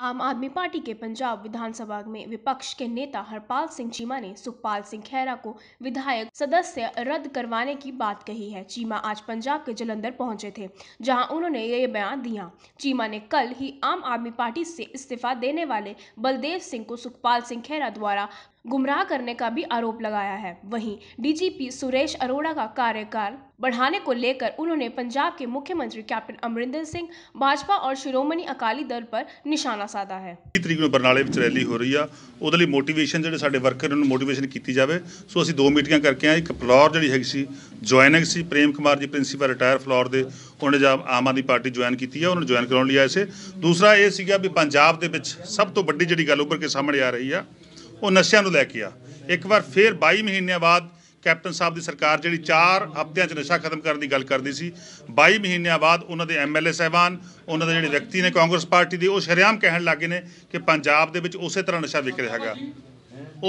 आम आदमी पार्टी के पंजाब विधानसभा में विपक्ष के नेता हरपाल सिंह चीमा ने सुखपाल सिंह खैरा को विधायक सदस्य रद्द करवाने की बात कही है चीमा आज पंजाब के जलंधर पहुंचे थे जहां उन्होंने ये बयान दिया चीमा ने कल ही आम आदमी पार्टी से इस्तीफा देने वाले बलदेव सिंह को सुखपाल सिंह खैरा द्वारा गुमराह करने का भी आरोप लगाया है वहीं डीजीपी सुरेश अरोड़ा का कार्यकाल बढ़ाने को लेकर उन्होंने पंजाब के मुख्यमंत्री कैप्टन अमरिंदर सिंह भाजपा और शिरोमणि अकाली दल पर निशाना ਸਕਦਾ ਹੈ ਕੀ ਤਰੀਕ ਨੂੰ ਬਰਨਾਲੇ ਵਿੱਚ ਰੈਲੀ ਹੋ ਰਹੀ ਆ ਉਹਦੇ ਲਈ ਮੋਟੀਵੇਸ਼ਨ ਜਿਹੜੇ ਸਾਡੇ ਵਰਕਰ ਨੂੰ ਮੋਟੀਵੇਸ਼ਨ ਕੀਤੀ ਜਾਵੇ ਸੋ ਅਸੀਂ ਦੋ ਮੀਟਿੰਗਾਂ ਕਰਕੇ ਆ ਇੱਕ ਫਲੋਰ ਜਿਹੜੀ ਹੈਗੀ ਸੀ ਜੁਆਇਨਿੰਗ ਸੀ ਪ੍ਰੇਮ ਕੁਮਾਰ ਜੀ ਪ੍ਰਿੰਸੀਪਲ ਰਿਟਾਇਰ ਫਲੋਰ ਦੇ ਉਹਨੇ ਜਦ ਆਮ ਆਦਮੀ ਪਾਰਟੀ ਜੁਆਇਨ ਕੀਤੀ ਆ ਉਹਨਾਂ ਨੂੰ ਜੁਆਇਨ ਕਰਾਉਣ ਲਈ ਆਏ ਸੀ ਦੂਸਰਾ ਇਹ ਸੀਗਾ ਵੀ ਪੰਜਾਬ ਦੇ ਵਿੱਚ ਸਭ ਤੋਂ ਵੱਡੀ ਜਿਹੜੀ ਗੱਲ ਉੱਪਰ ਕੇ ਸਾਹਮਣੇ ਆ ਰਹੀ ਆ ਉਹ ਨਸ਼ਿਆਂ ਨੂੰ ਲੈ ਕੇ ਆ ਇੱਕ ਵਾਰ ਫੇਰ 22 ਮਹੀਨਿਆਂ ਬਾਅਦ ਕੈਪਟਨ ਸਾਹਿਬ ਦੀ ਸਰਕਾਰ ਜਿਹੜੀ 4 ਹਫ਼ਤਿਆਂ 'ਚ ਨਸ਼ਾ ਖਤਮ ਕਰਨ ਦੀ ਗੱਲ ਕਰਦੀ ਸੀ 22 ਮਹੀਨਿਆਂ ਬਾਅਦ ਉਹਨਾਂ ਦੇ ਐਮਐਲਏ ਸਹਿਬਾਨ ਉਹਨਾਂ ਦੇ ਜਿਹੜੇ ਵਿਅਕਤੀ ਨੇ ਕਾਂਗਰਸ ਪਾਰਟੀ ਦੇ ਉਹ ਸ਼ਰਿਆਮ ਕਹਿਣ ਲੱਗੇ ਨੇ ਕਿ ਪੰਜਾਬ ਦੇ ਵਿੱਚ ਉਸੇ ਤਰ੍ਹਾਂ ਨਸ਼ਾ ਵਿਕ ਰਿਹਾ ਹੈਗਾ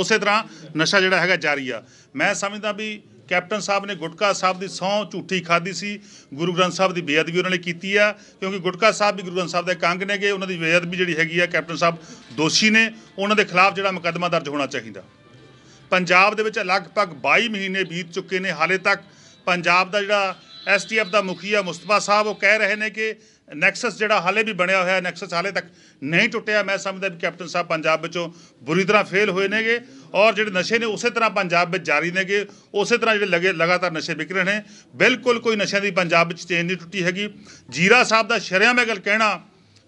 ਉਸੇ ਤਰ੍ਹਾਂ ਨਸ਼ਾ ਜਿਹੜਾ ਹੈਗਾ ਜਾਰੀ ਆ ਮੈਂ ਸਮਝਦਾ ਵੀ ਕੈਪਟਨ ਸਾਹਿਬ ਨੇ ਗੁਟਕਾ ਸਾਹਿਬ ਦੀ ਸੌਂ ਝੂਠੀ ਖਾਦੀ ਸੀ ਗੁਰੂ ਗ੍ਰੰਥ ਸਾਹਿਬ ਦੀ ਬੇਅਦਬੀ ਉਹਨਾਂ ਨੇ ਕੀਤੀ ਆ ਕਿਉਂਕਿ ਗੁਟਕਾ ਸਾਹਿਬ ਵੀ ਗੁਰੂ ਗ੍ਰੰਥ ਸਾਹਿਬ ਦੇ ਕੰਗ ਨੇਗੇ ਉਹਨਾਂ ਦੀ ਬੇਅਦਬੀ ਜਿਹੜੀ ਹੈਗੀ ਆ ਕੈਪਟਨ ਸਾਹਿਬ ਦੋਸ਼ੀ ਨੇ ਉਹਨਾਂ ਦੇ ਖਿਲਾਫ ਜਿਹੜਾ ਮੁਕੱਦਮਾ ਦਰਜ ਹੋਣਾ ਚਾਹੀਦਾ ਪੰਜਾਬ ਦੇ ਵਿੱਚ ਲਗਭਗ 22 ਮਹੀਨੇ ਬੀਤ ਚੁੱਕੇ ਨੇ ਹਾਲੇ ਤੱਕ ਪੰਜਾਬ ਦਾ ਜਿਹੜਾ ਐਸਟੀਐਫ ਦਾ ਮੁਖੀਆ ਮੁਸਤਫਾ ਸਾਹਿਬ ਉਹ ਕਹਿ ਰਹੇ ਨੇ ਕਿ ਨੈਕਸਸ ਜਿਹੜਾ ਹਾਲੇ ਵੀ ਬਣਿਆ ਹੋਇਆ ਨੈਕਸਸ ਹਾਲੇ ਤੱਕ ਨਹੀਂ ਟੁੱਟਿਆ ਮੈਂ ਸਮਝਦਾ ਕਿ ਕੈਪਟਨ ਸਾਹਿਬ ਪੰਜਾਬ ਵਿੱਚੋਂ ਬੁਰੀ ਤਰ੍ਹਾਂ ਫੇਲ ਹੋਏ ਨੇਗੇ ਔਰ ਜਿਹੜੇ ਨਸ਼ੇ ਨੇ ਉਸੇ ਤਰ੍ਹਾਂ ਪੰਜਾਬ ਵਿੱਚ ਜਾਰੀ ਨੇਗੇ ਉਸੇ ਤਰ੍ਹਾਂ ਜਿਹੜੇ ਲਗੇ ਲਗਾਤਾਰ ਨਸ਼ੇ ਵਿਕ ਰਹੇ ਨੇ ਬਿਲਕੁਲ ਕੋਈ ਨਸ਼ਿਆਂ ਦੀ ਪੰਜਾਬ ਵਿੱਚ ਚੇਨ ਨਹੀਂ ਟੁੱਟੀ ਹੈਗੀ ਜੀਰਾ ਸਾਹਿਬ ਦਾ ਸ਼ਰਿਆਂ ਮੈਂ ਗੱਲ ਕਹਿਣਾ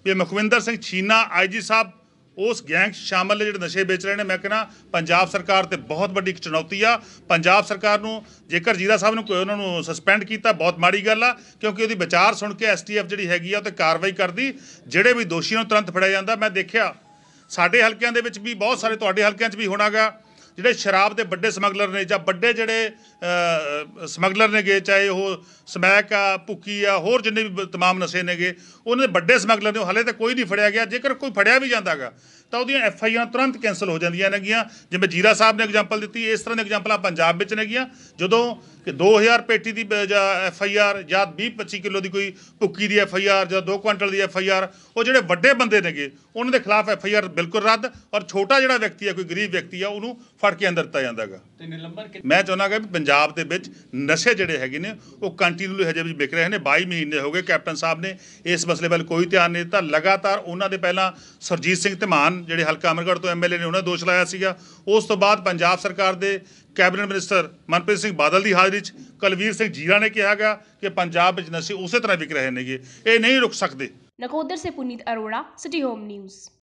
ਵੀ ਮੁਖਵਿੰਦਰ ਸਿੰਘ ਛੀਨਾ ਆਈਜੀ ਸਾਹਿਬ ਉਸ ਗੈਂਗ ਸ਼ਾਮਲ ਨੇ ਜਿਹੜੇ ਨਸ਼ੇ ਵੇਚ ਰਹੇ ਨੇ ਮੈਂ ਕਹਿੰਦਾ ਪੰਜਾਬ ਸਰਕਾਰ ਤੇ ਬਹੁਤ ਵੱਡੀ ਚੁਣੌਤੀ ਆ ਪੰਜਾਬ ਸਰਕਾਰ ਨੂੰ ਜੇਕਰ ਜੀਰਾ ਸਾਹਿਬ ਨੂੰ ਕੋਈ ਉਹਨਾਂ ਨੂੰ ਸਸਪੈਂਡ ਕੀਤਾ ਬਹੁਤ ਮਾੜੀ ਗੱਲ ਆ ਕਿਉਂਕਿ ਉਹਦੀ ਵਿਚਾਰ ਸੁਣ ਕੇ ਐਸਟੀਐਫ ਜਿਹੜੀ ਹੈਗੀ ਆ ਉਹ ਤੇ ਕਾਰਵਾਈ ਕਰਦੀ ਜਿਹੜੇ ਵੀ ਦੋਸ਼ੀ ਨੂੰ ਤੁਰੰਤ ਫੜਿਆ ਜਾਂਦਾ ਮੈਂ ਦੇਖਿਆ ਸਾਡੇ ਹਲਕਿਆਂ ਦੇ ਵਿੱਚ ਵੀ ਬਹੁਤ ਸਾਰੇ ਤੁਹਾਡੇ ਹਲਕਿਆਂ 'ਚ ਵੀ ਹੋਣਾਗਾ ਜਿਹੜੇ ਸ਼ਰਾਬ ਦੇ ਵੱਡੇ ਸਮਗਲਰ ਨੇ ਜਾਂ ਵੱਡੇ ਜਿਹੜੇ ਸਮਗਲਰ ਨੇਗੇ ਚਾਹੇ ਉਹ ਸਮੈਕ ਆ ਭੁੱਕੀ ਆ ਹੋਰ ਜਿੰਨੇ ਵੀ तमाम ਨਸ਼ੇ ਨੇਗੇ ਉਹਨਾਂ ਦੇ ਵੱਡੇ ਸਮਗਲਰ ਨੇ ਹਲੇ ਤੱਕ ਕੋਈ ਨਹੀਂ ਫੜਿਆ ਗਿਆ ਜੇਕਰ ਕੋਈ ਫੜਿਆ ਵੀ ਜਾਂਦਾਗਾ ਤਾਂ ਉਹਦੀਆਂ ਐਫ ਆਈਆਂ ਤੁਰੰਤ ਕੈਨਸਲ ਹੋ ਜਾਂਦੀਆਂ ਨੇਗੀਆਂ ਜਿਵੇਂ ਜੀਰਾ ਸਾਹਿਬ ਨੇ ਐਗਜ਼ਾਮਪਲ ਦਿੱਤੀ ਇਸ ਤਰ੍ਹਾਂ ਦੇ ਐਗਜ਼ਾਮਪਲਾਂ ਪੰਜਾਬ ਵਿੱਚ ਨੇਗੀਆਂ ਜਦੋਂ ਕਿ 2000 ਪੇਟੀ ਦੀ ਐਫ ਆਈ ਆਰ ਜਾਂ 20 25 ਕਿਲੋ ਦੀ ਕੋਈ ਭੁੱਕੀ ਦੀ ਐਫ ਆਈ ਆਰ ਜਾਂ 2 ਕੁਇੰਟਲ ਦੀ ਐਫ ਆਈ ਆਰ ਉਹ ਜਿਹੜੇ ਵੱਡੇ ਬੰਦੇ ਨੇਗੇ ਉਹਨਾਂ ਦੇ ਖਿਲਾਫ ਐਫ ਆਈ ਆਰ ਬਿਲਕੁਲ ਰੱਦ ਔਰ ਛੋਟਾ ਜਿਹੜਾ ਵਿਅਕਤੀ ਹੈ ਕੋਈ ਗਰੀਬ ਵਿਅਕਤੀ ਆ ਉਹਨੂੰ ਫੜ ਕੇ ਅੰਦਰ ਦਿੱਤਾ ਜਾਂਦਾਗਾ ਤੇ ਨਿਲੰਬਰ ਮੈਂ ਚਾਹੁੰਦਾਗਾ ਵੀ ਪੰਜਾਬ ਦੇ ਵਿੱਚ ਨਸ਼ੇ ਜਿਹੜੇ ਹੈਗੇ ਨੇ ਉਹ ਕੰਟੀਨਿਊਲੀ ਹਜੇ ਵੀ ਵਿਕ ਰਹੇ ਨੇ 22 ਮਹੀਨੇ ਹੋ ਗਏ ਕੈਪਟਨ ਸਾਹਿਬ ਨੇ ਇਸ ਮਸਲੇ ਵੱਲ ਕੋਈ ਧਿਆਨ ਨਹੀਂ ਦਿੱਤਾ ਲਗਾਤਾਰ ਉਹਨਾਂ ਦੇ ਪਹਿਲਾਂ ਸਰਜੀਤ ਸਿੰਘ ਧਮਾਨ ਜਿਹੜੇ ਹਲਕਾ ਅਮਰਗੜ ਤੋਂ ਐਮਐਲਏ ਨੇ ਉਹਨਾਂ ਦੋਸ਼ ਲਾਇਆ ਸੀਗਾ ਉਸ ਤੋਂ ਬਾਅਦ ਪੰਜਾਬ ਸਰਕਾਰ ਦੇ ਕੈਬਨਿਟ ਮਿਨਿਸਟਰ ਮਨਪ੍ਰੀਤ ਸਿੰਘ ਬਾਦਲ ਦੀ ਹਾਜ਼ਰੀ 'ਚ ਕਲਵੀਰ ਸਿੰਘ ਜੀਰਾ ਨੇ ਕਿਹਾ ਗਿਆ ਕਿ ਪੰਜਾਬ ਵਿੱਚ ਨਸ਼ੇ ਉਸੇ ਤਰ੍ਹਾਂ ਵਿਕ ਰਹੇ ਨੇਗੇ ਇਹ ਨਹੀਂ ਰੁਕ ਸਕਦੇ ਨਕੋਦਰ ਸੇ Puneet Arora city home news